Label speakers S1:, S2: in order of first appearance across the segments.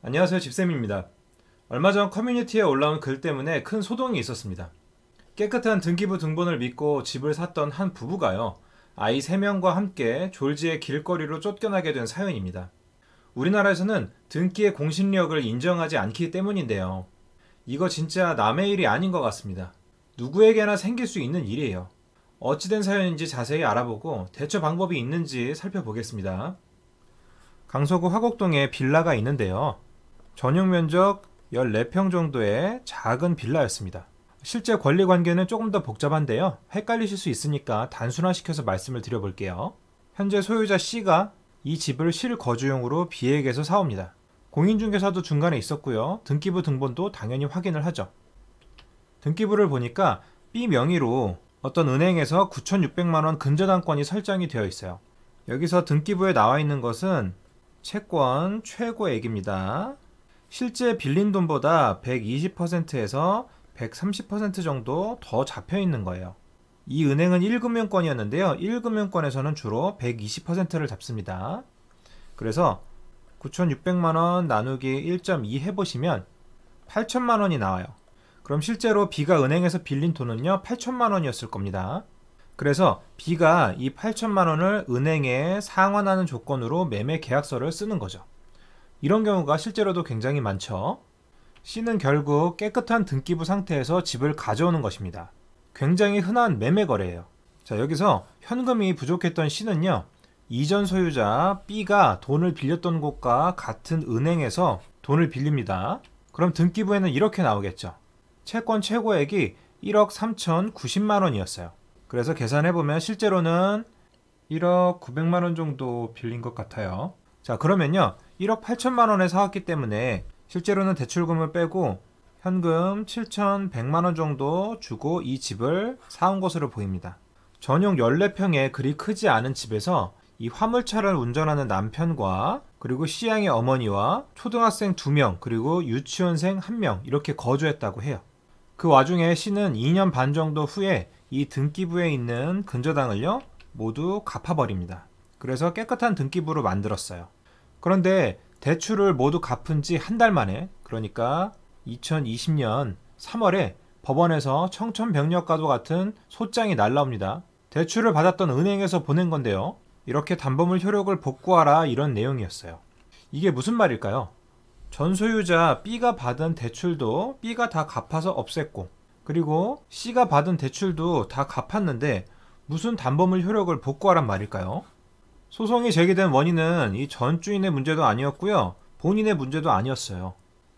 S1: 안녕하세요 집쌤입니다. 얼마 전 커뮤니티에 올라온 글 때문에 큰 소동이 있었습니다. 깨끗한 등기부 등본을 믿고 집을 샀던 한 부부가요. 아이 3명과 함께 졸지에 길거리로 쫓겨나게 된 사연입니다. 우리나라에서는 등기의 공신력을 인정하지 않기 때문인데요. 이거 진짜 남의 일이 아닌 것 같습니다. 누구에게나 생길 수 있는 일이에요. 어찌된 사연인지 자세히 알아보고 대처 방법이 있는지 살펴보겠습니다. 강서구 화곡동에 빌라가 있는데요. 전용 면적 14평 정도의 작은 빌라였습니다. 실제 권리 관계는 조금 더 복잡한데요. 헷갈리실 수 있으니까 단순화시켜서 말씀을 드려볼게요. 현재 소유자 C가 이 집을 실거주용으로 B에게서 사옵니다. 공인중개사도 중간에 있었고요. 등기부 등본도 당연히 확인을 하죠. 등기부를 보니까 B 명의로 어떤 은행에서 9,600만원 근저당권이 설정이 되어 있어요. 여기서 등기부에 나와 있는 것은 채권 최고액입니다. 실제 빌린 돈보다 120%에서 130% 정도 더 잡혀 있는 거예요. 이 은행은 1금융권이었는데요. 1금융권에서는 주로 120%를 잡습니다. 그래서 9,600만원 나누기 1.2 해보시면 8천만원이 나와요. 그럼 실제로 B가 은행에서 빌린 돈은요, 8천만원이었을 겁니다. 그래서 B가 이 8천만원을 은행에 상환하는 조건으로 매매 계약서를 쓰는 거죠. 이런 경우가 실제로도 굉장히 많죠. 씨는 결국 깨끗한 등기부 상태에서 집을 가져오는 것입니다. 굉장히 흔한 매매 거래예요. 자 여기서 현금이 부족했던 씨는요 이전 소유자 B가 돈을 빌렸던 곳과 같은 은행에서 돈을 빌립니다. 그럼 등기부에는 이렇게 나오겠죠. 채권 최고액이 1억 3천 90만 원이었어요. 그래서 계산해보면 실제로는 1억 900만 원 정도 빌린 것 같아요. 자 그러면요. 1억 8천만 원에 사왔기 때문에 실제로는 대출금을 빼고 현금 7,100만 원 정도 주고 이 집을 사온 것으로 보입니다. 전용 14평의 그리 크지 않은 집에서 이 화물차를 운전하는 남편과 그리고 시양의 어머니와 초등학생 2명 그리고 유치원생 1명 이렇게 거주했다고 해요. 그 와중에 씨는 2년 반 정도 후에 이 등기부에 있는 근저당을요 모두 갚아버립니다. 그래서 깨끗한 등기부로 만들었어요. 그런데 대출을 모두 갚은 지 한 달 만에 그러니까 2020년 3월에 법원에서 청천벽력과도 같은 소장이 날라옵니다. 대출을 받았던 은행에서 보낸 건데요. 이렇게 담보물 효력을 복구하라 이런 내용이었어요. 이게 무슨 말일까요? 전소유자 B가 받은 대출도 B가 다 갚아서 없앴고 그리고 C가 받은 대출도 다 갚았는데 무슨 담보물 효력을 복구하란 말일까요? 소송이 제기된 원인은 이 전주인의 문제도 아니었고요. 본인의 문제도 아니었어요.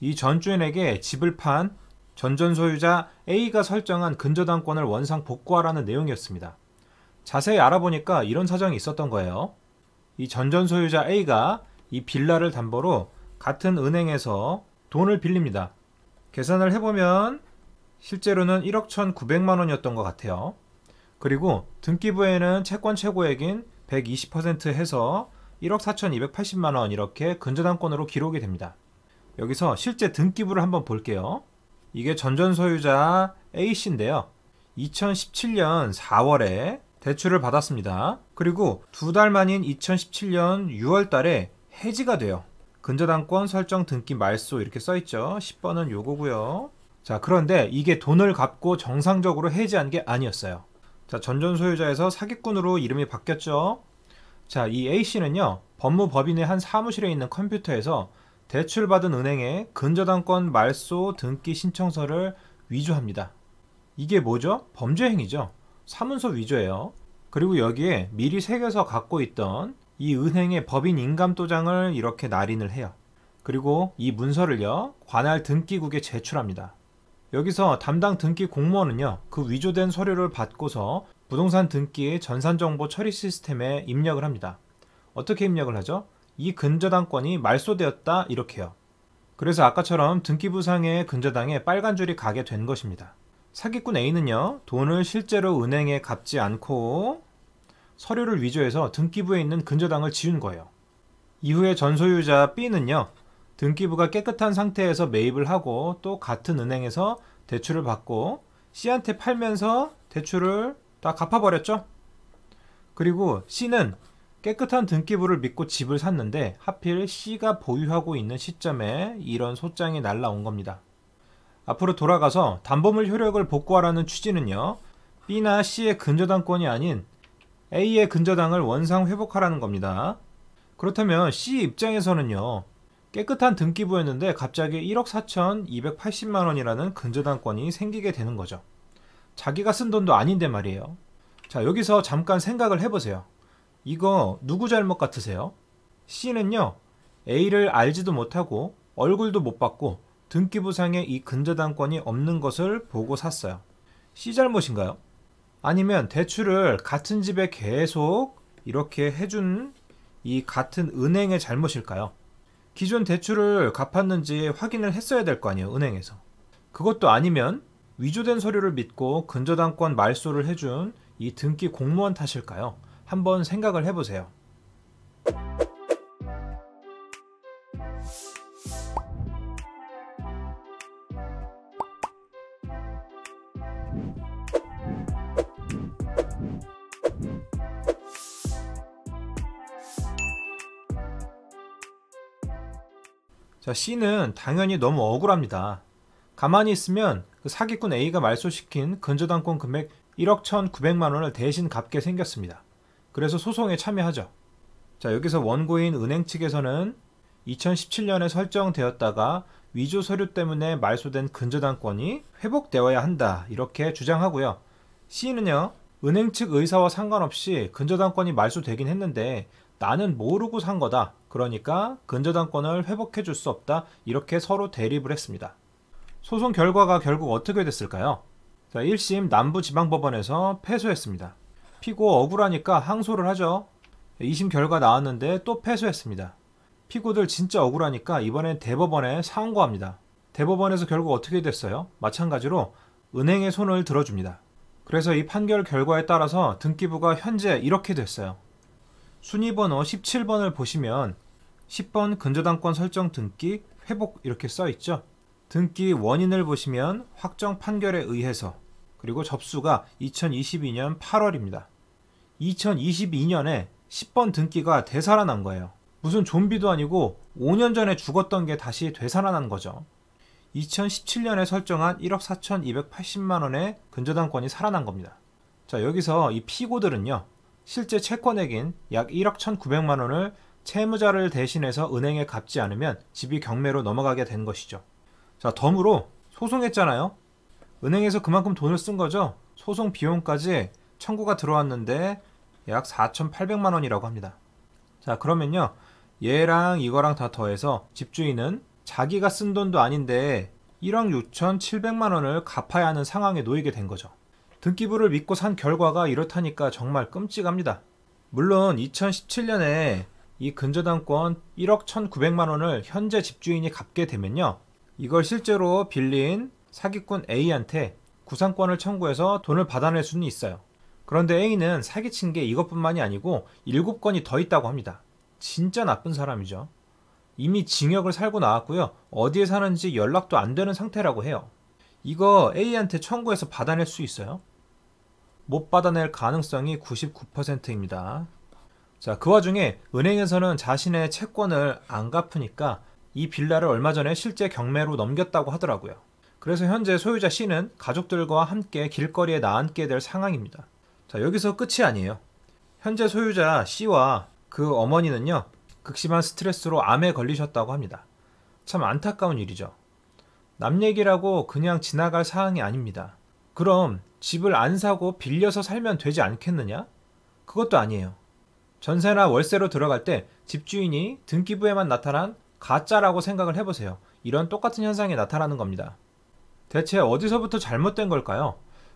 S1: 이 전주인에게 집을 판 전전 소유자 A가 설정한 근저당권을 원상 복구하라는 내용이었습니다. 자세히 알아보니까 이런 사정이 있었던 거예요. 이 전전 소유자 A가 이 빌라를 담보로 같은 은행에서 돈을 빌립니다. 계산을 해보면 실제로는 1억 1,900만 원이었던 것 같아요. 그리고 등기부에는 채권 최고액인 120% 해서 1억 4,280만 원 이렇게 근저당권으로 기록이 됩니다. 여기서 실제 등기부를 한번 볼게요. 이게 전전 소유자 A씨인데요. 2017년 4월에 대출을 받았습니다. 그리고 두 달 만인 2017년 6월 달에 해지가 돼요. 근저당권 설정 등기 말소 이렇게 써있죠. 10번은 요거고요. 자, 그런데 이게 돈을 갚고 정상적으로 해지한 게 아니었어요. 자, 전전 소유자에서 사기꾼으로 이름이 바뀌었죠. 자, 이 A씨는요. 법무법인의 한 사무실에 있는 컴퓨터에서 대출받은 은행에 근저당권 말소 등기 신청서를 위조합니다. 이게 뭐죠? 범죄 행위죠. 사문서 위조예요. 그리고 여기에 미리 새겨서 갖고 있던 이 은행의 법인 인감도장을 이렇게 날인을 해요. 그리고 이 문서를요. 관할 등기국에 제출합니다. 여기서 담당 등기 공무원은요. 그 위조된 서류를 받고서 부동산 등기의 전산정보 처리 시스템에 입력을 합니다. 어떻게 입력을 하죠? 이 근저당권이 말소되었다 이렇게요. 그래서 아까처럼 등기부상의 근저당에 빨간 줄이 가게 된 것입니다. 사기꾼 A는요. 돈을 실제로 은행에 갚지 않고 서류를 위조해서 등기부에 있는 근저당을 지운 거예요. 이후에 전소유자 B는요. 등기부가 깨끗한 상태에서 매입을 하고 또 같은 은행에서 대출을 받고 C한테 팔면서 대출을 다 갚아버렸죠? 그리고 C는 깨끗한 등기부를 믿고 집을 샀는데 하필 C가 보유하고 있는 시점에 이런 소장이 날라온 겁니다. 앞으로 돌아가서 담보물 효력을 복구하라는 취지는요. B나 C의 근저당권이 아닌 A의 근저당을 원상 회복하라는 겁니다. 그렇다면 C 입장에서는요. 깨끗한 등기부였는데 갑자기 1억 4천 280만 원이라는 근저당권이 생기게 되는 거죠. 자기가 쓴 돈도 아닌데 말이에요. 자, 여기서 잠깐 생각을 해보세요. 이거 누구 잘못 같으세요? C는요, A를 알지도 못하고 얼굴도 못 봤고 등기부상에 이 근저당권이 없는 것을 보고 샀어요. C 잘못인가요? 아니면 대출을 같은 집에 계속 이렇게 해준 이 같은 은행의 잘못일까요? 기존 대출을 갚았는지 확인을 했어야 될 거 아니에요, 은행에서. 그것도 아니면 위조된 서류를 믿고 근저당권 말소를 해준 이 등기 공무원 탓일까요? 한번 생각을 해보세요. 자, C는 당연히 너무 억울합니다. 가만히 있으면 그 사기꾼 A가 말소시킨 근저당권 금액 1억 1,900만 원을 대신 갚게 생겼습니다. 그래서 소송에 참여하죠. 자, 여기서 원고인 은행 측에서는 2017년에 설정되었다가 위조 서류 때문에 말소된 근저당권이 회복되어야 한다. 이렇게 주장하고요. C는요. 은행 측 의사와 상관없이 근저당권이 말소되긴 했는데 나는 모르고 산 거다. 그러니까 근저당권을 회복해 줄 수 없다. 이렇게 서로 대립을 했습니다. 소송 결과가 결국 어떻게 됐을까요? 자, 1심 남부지방법원에서 패소했습니다. 피고 억울하니까 항소를 하죠. 2심 예, 결과 나왔는데 또 패소했습니다. 피고들 진짜 억울하니까 이번엔 대법원에 상고합니다. 대법원에서 결국 어떻게 됐어요? 마찬가지로 은행의 손을 들어줍니다. 그래서 이 판결 결과에 따라서 등기부가 현재 이렇게 됐어요. 순위번호 17번을 보시면 10번 근저당권 설정 등기 회복 이렇게 써 있죠. 등기 원인을 보시면 확정 판결에 의해서 그리고 접수가 2022년 8월입니다. 2022년에 10번 등기가 되살아난 거예요. 무슨 좀비도 아니고 5년 전에 죽었던 게 다시 되살아난 거죠. 2017년에 설정한 1억 4,280만원의 근저당권이 살아난 겁니다. 자, 여기서 이 피고들은요, 실제 채권액인 약 1억 1,900만원을 채무자를 대신해서 은행에 갚지 않으면 집이 경매로 넘어가게 된 것이죠. 자, 덤으로 소송했잖아요. 은행에서 그만큼 돈을 쓴 거죠. 소송 비용까지 청구가 들어왔는데 약 4,800만 원이라고 합니다. 자, 그러면요. 얘랑 이거랑 다 더해서 집주인은 자기가 쓴 돈도 아닌데 1억 6,700만 원을 갚아야 하는 상황에 놓이게 된 거죠. 등기부를 믿고 산 결과가 이렇다니까 정말 끔찍합니다. 물론 2017년에 이 근저당권 1억 1,900만 원을 현재 집주인이 갚게 되면요. 이걸 실제로 빌린 사기꾼 A한테 구상권을 청구해서 돈을 받아낼 수는 있어요. 그런데 A는 사기친 게 이것뿐만이 아니고 7건이 더 있다고 합니다. 진짜 나쁜 사람이죠. 이미 징역을 살고 나왔고요. 어디에 사는지 연락도 안 되는 상태라고 해요. 이거 A한테 청구해서 받아낼 수 있어요? 못 받아낼 가능성이 99%입니다. 자, 그 와중에 은행에서는 자신의 채권을 안 갚으니까 이 빌라를 얼마 전에 실제 경매로 넘겼다고 하더라고요. 그래서 현재 소유자 씨는 가족들과 함께 길거리에 나앉게 될 상황입니다. 자, 여기서 끝이 아니에요. 현재 소유자 씨와그 어머니는요, 극심한 스트레스로 암에 걸리셨다고 합니다. 참 안타까운 일이죠. 남 얘기라고 그냥 지나갈 사항이 아닙니다. 그럼 집을 안 사고 빌려서 살면 되지 않겠느냐? 그것도 아니에요. 전세나 월세로 들어갈 때 집주인이 등기부에만 나타난 가짜라고 생각을 해보세요. 이런 똑같은 현상이 나타나는 겁니다. 대체 어디서부터 잘못된 걸까요?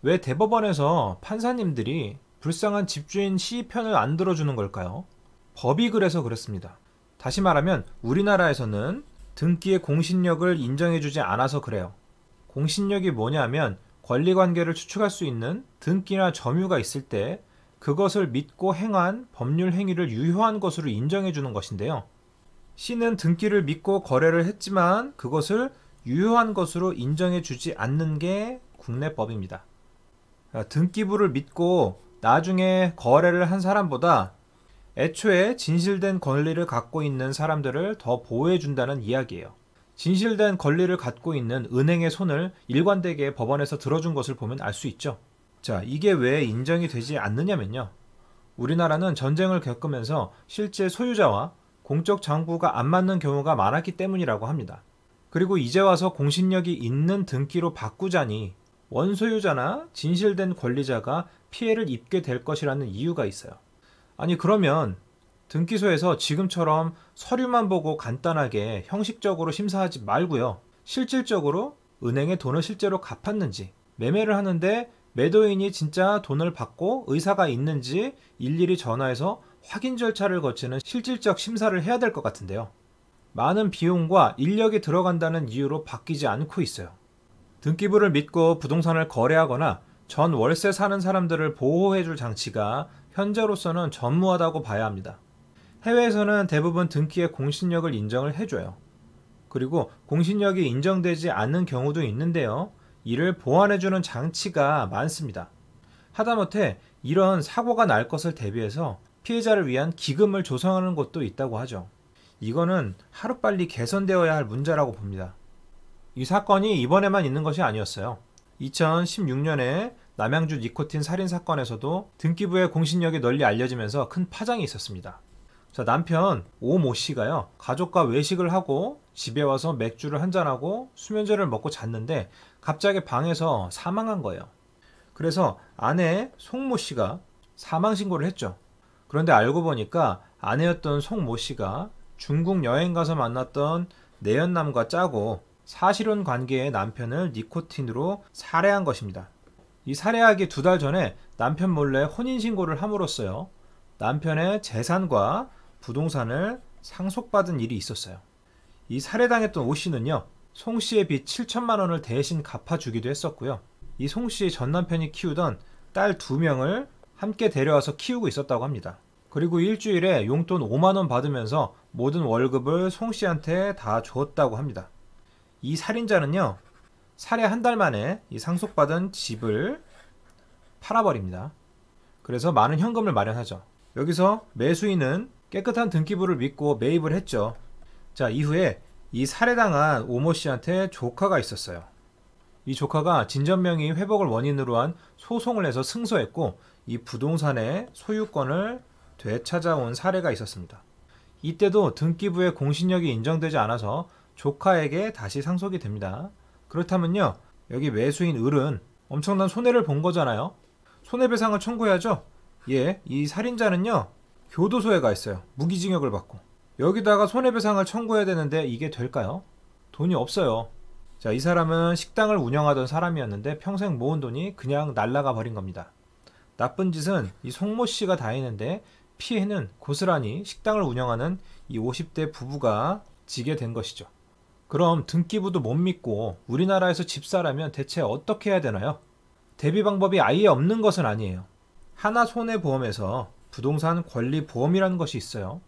S1: 왜 대법원에서 판사님들이 불쌍한 집주인 시편을 안 들어주는 걸까요? 법이 그래서 그렇습니다. 다시 말하면 우리나라에서는 등기의 공신력을 인정해주지 않아서 그래요. 공신력이 뭐냐면 권리관계를 추측할 수 있는 등기나 점유가 있을 때 그것을 믿고 행한 법률 행위를 유효한 것으로 인정해주는 것인데요. C는 등기를 믿고 거래를 했지만 그것을 유효한 것으로 인정해 주지 않는 게 국내법입니다. 아, 등기부를 믿고 나중에 거래를 한 사람보다 애초에 진실된 권리를 갖고 있는 사람들을 더 보호해 준다는 이야기예요. 진실된 권리를 갖고 있는 은행의 손을 일관되게 법원에서 들어준 것을 보면 알 수 있죠. 자, 이게 왜 인정이 되지 않느냐면요. 우리나라는 전쟁을 겪으면서 실제 소유자와 공적 장부가 안 맞는 경우가 많았기 때문이라고 합니다. 그리고 이제 와서 공신력이 있는 등기로 바꾸자니 원소유자나 진실된 권리자가 피해를 입게 될 것이라는 이유가 있어요. 아니 그러면 등기소에서 지금처럼 서류만 보고 간단하게 형식적으로 심사하지 말고요. 실질적으로 은행에 돈을 실제로 갚았는지 매매를 하는데 매도인이 진짜 돈을 받고 의사가 있는지 일일이 전화해서 확인 절차를 거치는 실질적 심사를 해야 될 것 같은데요. 많은 비용과 인력이 들어간다는 이유로 바뀌지 않고 있어요. 등기부를 믿고 부동산을 거래하거나 전 월세 사는 사람들을 보호해줄 장치가 현재로서는 전무하다고 봐야 합니다. 해외에서는 대부분 등기의 공신력을 인정을 해줘요. 그리고 공신력이 인정되지 않는 경우도 있는데요. 이를 보완해주는 장치가 많습니다. 하다못해 이런 사고가 날 것을 대비해서 피해자를 위한 기금을 조성하는 것도 있다고 하죠. 이거는 하루빨리 개선되어야 할 문제라고 봅니다. 이 사건이 이번에만 있는 것이 아니었어요. 2016년에 남양주 니코틴 살인 사건에서도 등기부의 공신력이 널리 알려지면서 큰 파장이 있었습니다. 자, 남편 오모 씨가요. 가족과 외식을 하고 집에 와서 맥주를 한잔하고 수면제를 먹고 잤는데 갑자기 방에서 사망한 거예요. 그래서 아내 송모 씨가 사망 신고를 했죠. 그런데 알고 보니까 아내였던 송 모 씨가 중국 여행 가서 만났던 내연남과 짜고 사실혼 관계의 남편을 니코틴으로 살해한 것입니다. 이 살해하기 두 달 전에 남편 몰래 혼인신고를 함으로써요. 남편의 재산과 부동산을 상속받은 일이 있었어요. 이 살해당했던 오 씨는요, 송 씨의 빚 7천만 원을 대신 갚아주기도 했었고요. 이 송 씨의 전 남편이 키우던 딸 두 명을 함께 데려와서 키우고 있었다고 합니다. 그리고 일주일에 용돈 5만원 받으면서 모든 월급을 송씨한테 다 줬다고 합니다. 이 살인자는요, 살해 한 달 만에 이 상속받은 집을 팔아버립니다. 그래서 많은 현금을 마련하죠. 여기서 매수인은 깨끗한 등기부를 믿고 매입을 했죠. 자, 이후에 이 살해당한 오모 씨한테 조카가 있었어요. 이 조카가 진전명의 회복을 원인으로 한 소송을 해서 승소했고 이 부동산의 소유권을 되찾아온 사례가 있었습니다. 이때도 등기부의 공신력이 인정되지 않아서 조카에게 다시 상속이 됩니다. 그렇다면요. 여기 매수인 을은 엄청난 손해를 본 거잖아요. 손해배상을 청구해야죠. 예, 이 살인자는요. 교도소에 가 있어요. 무기징역을 받고. 여기다가 손해배상을 청구해야 되는데 이게 될까요? 돈이 없어요. 자, 이 사람은 식당을 운영하던 사람이었는데 평생 모은 돈이 그냥 날라가 버린 겁니다. 나쁜 짓은 이 송모 씨가 다 했는데 피해는 고스란히 식당을 운영하는 이 50대 부부가 지게 된 것이죠. 그럼 등기부도 못 믿고 우리나라에서 집사라면 대체 어떻게 해야 되나요? 대비 방법이 아예 없는 것은 아니에요. 하나 손해보험에서 부동산 권리 보험이라는 것이 있어요.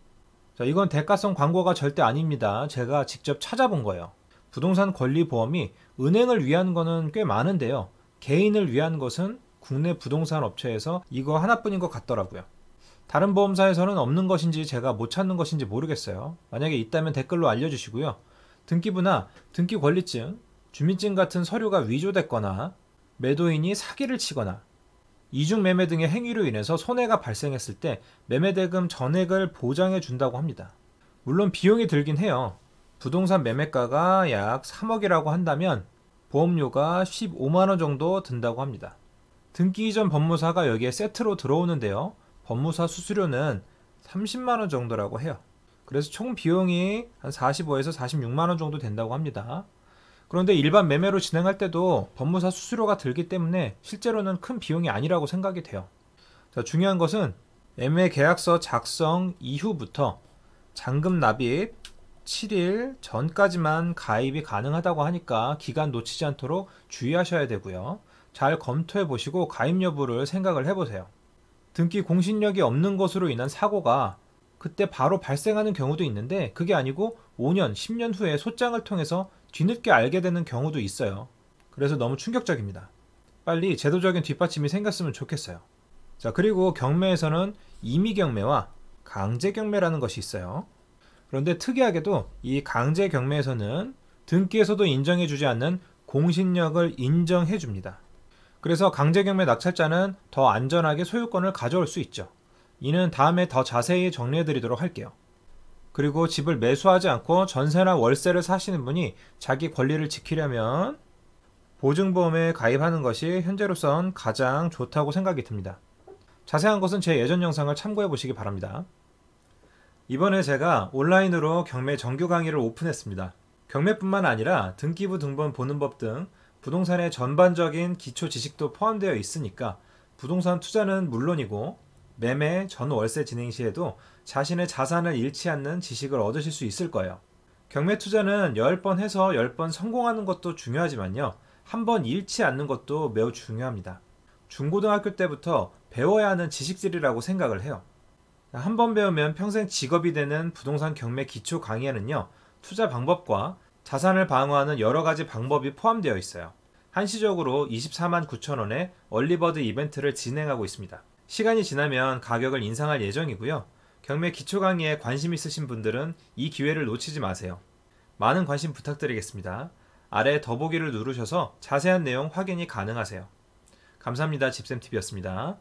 S1: 자, 이건 대가성 광고가 절대 아닙니다. 제가 직접 찾아본 거예요. 부동산 권리 보험이 은행을 위한 거는 꽤 많은데요. 개인을 위한 것은 국내 부동산 업체에서 이거 하나뿐인 것 같더라고요. 다른 보험사에서는 없는 것인지 제가 못 찾는 것인지 모르겠어요. 만약에 있다면 댓글로 알려주시고요. 등기부나 등기 권리증, 주민증 같은 서류가 위조됐거나 매도인이 사기를 치거나 이중 매매 등의 행위로 인해서 손해가 발생했을 때 매매대금 전액을 보장해 준다고 합니다. 물론 비용이 들긴 해요. 부동산 매매가가 약 3억이라고 한다면 보험료가 15만원 정도 든다고 합니다. 등기 이전 법무사가 여기에 세트로 들어오는데요. 법무사 수수료는 30만원 정도라고 해요. 그래서 총 비용이 한 45에서 46만원 정도 된다고 합니다. 그런데 일반 매매로 진행할 때도 법무사 수수료가 들기 때문에 실제로는 큰 비용이 아니라고 생각이 돼요. 자, 중요한 것은 매매 계약서 작성 이후부터 잔금 납입 7일 전까지만 가입이 가능하다고 하니까 기간 놓치지 않도록 주의하셔야 되고요. 잘 검토해 보시고 가입 여부를 생각을 해보세요. 등기 공신력이 없는 것으로 인한 사고가 그때 바로 발생하는 경우도 있는데 그게 아니고 5년, 10년 후에 소장을 통해서 뒤늦게 알게 되는 경우도 있어요. 그래서 너무 충격적입니다. 빨리 제도적인 뒷받침이 생겼으면 좋겠어요. 자, 그리고 경매에서는 임의 경매와 강제 경매라는 것이 있어요. 그런데 특이하게도 이 강제 경매에서는 등기에서도 인정해주지 않는 공신력을 인정해줍니다. 그래서 강제경매 낙찰자는 더 안전하게 소유권을 가져올 수 있죠. 이는 다음에 더 자세히 정리해 드리도록 할게요. 그리고 집을 매수하지 않고 전세나 월세를 사시는 분이 자기 권리를 지키려면 보증보험에 가입하는 것이 현재로선 가장 좋다고 생각이 듭니다. 자세한 것은 제 예전 영상을 참고해 보시기 바랍니다. 이번에 제가 온라인으로 경매 정규 강의를 오픈했습니다. 경매뿐만 아니라 등기부 등본 보는 법등 부동산의 전반적인 기초 지식도 포함되어 있으니까 부동산 투자는 물론이고 매매 전 월세 진행 시에도 자신의 자산을 잃지 않는 지식을 얻으실 수 있을 거예요. 경매 투자는 10번 해서 10번 성공하는 것도 중요하지만요. 한 번 잃지 않는 것도 매우 중요합니다. 중고등학교 때부터 배워야 하는 지식들이라고 생각을 해요. 한 번 배우면 평생 직업이 되는 부동산 경매 기초 강의에는요. 투자 방법과 자산을 방어하는 여러 가지 방법이 포함되어 있어요. 한시적으로 24만 9천원에 얼리버드 이벤트를 진행하고 있습니다. 시간이 지나면 가격을 인상할 예정이고요. 경매 기초 강의에 관심 있으신 분들은 이 기회를 놓치지 마세요. 많은 관심 부탁드리겠습니다. 아래 더보기를 누르셔서 자세한 내용 확인이 가능하세요. 감사합니다. 집쌤TV였습니다.